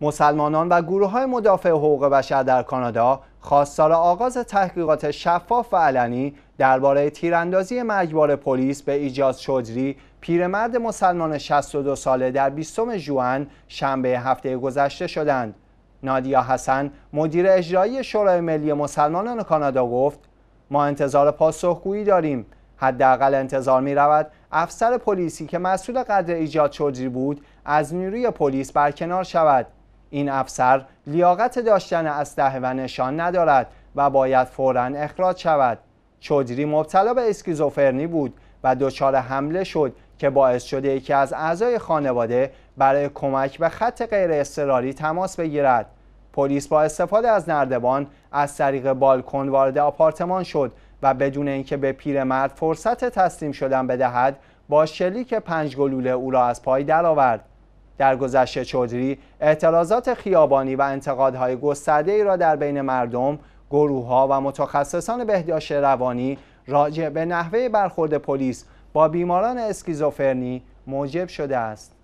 مسلمانان و گروه های مدافع حقوق بشر در کانادا خواستار آغاز تحقیقات شفاف و علنی درباره تیراندازی مرگبار پلیس به ایجاز شدری پیرمرد مسلمان 62 ساله در 20 جوان شنبه هفته گذشته شدند نادیا حسن مدیر اجرایی شورای ملی مسلمانان کانادا گفت ما انتظار پاسخگویی داریم حداقل انتظار می رود افسر پلیسی که مسئول قدر ایجاد شدری بود از نیروی پلیس برکنار شود این افسر لیاقت داشتن اسلحه و نشان ندارد و باید فورا اخراج شود چودری مبتلا به اسکیزوفرنی بود و دچار حمله شد که باعث شده یکی از اعضای خانواده برای کمک به خط غیر اضطراری تماس بگیرد پلیس با استفاده از نردبان از طریق بالکن وارد آپارتمان شد و بدون اینکه به پیرمرد فرصت تسلیم شدن بدهد با شلیک پنج گلوله او را از پای درآورد در گذشته چودری اعتراضات خیابانی و انتقادهای گسترده ای را در بین مردم، گروهها و متخصصان بهداشت روانی راجع به نحوه برخورد پلیس با بیماران اسکیزوفرنی موجب شده است.